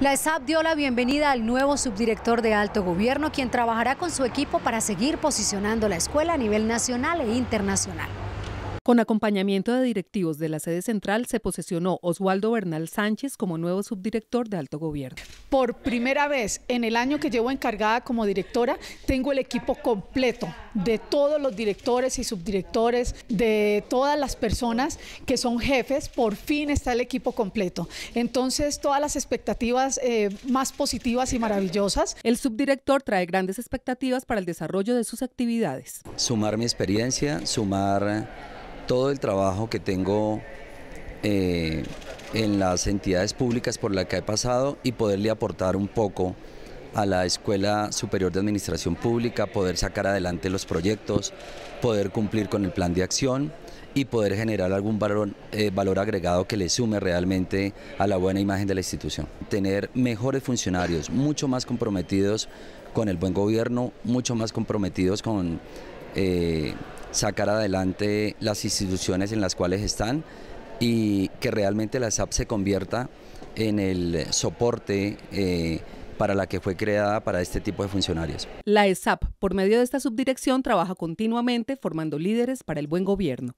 La ESAP dio la bienvenida al nuevo subdirector de alto gobierno, quien trabajará con su equipo para seguir posicionando la escuela a nivel nacional e internacional. Con acompañamiento de directivos de la sede central, se posesionó Oswaldo Bernal Sánchez como nuevo subdirector de alto gobierno. Por primera vez en el año que llevo encargada como directora, tengo el equipo completo de todos los directores y subdirectores, de todas las personas que son jefes. Por fin está el equipo completo. Entonces, todas las expectativas eh, más positivas y maravillosas. El subdirector trae grandes expectativas para el desarrollo de sus actividades. Sumar mi experiencia, sumar todo el trabajo que tengo eh, en las entidades públicas por la que he pasado y poderle aportar un poco a la Escuela Superior de Administración Pública, poder sacar adelante los proyectos, poder cumplir con el plan de acción y poder generar algún valor, eh, agregado que le sume realmente a la buena imagen de la institución. Tener mejores funcionarios, mucho más comprometidos con el buen gobierno, mucho más comprometidos con eh, sacar adelante las instituciones en las cuales están y que realmente la SAP se convierta en el soporte eh, para la que fue creada para este tipo de funcionarios. La ESAP, por medio de esta subdirección, trabaja continuamente formando líderes para el buen gobierno.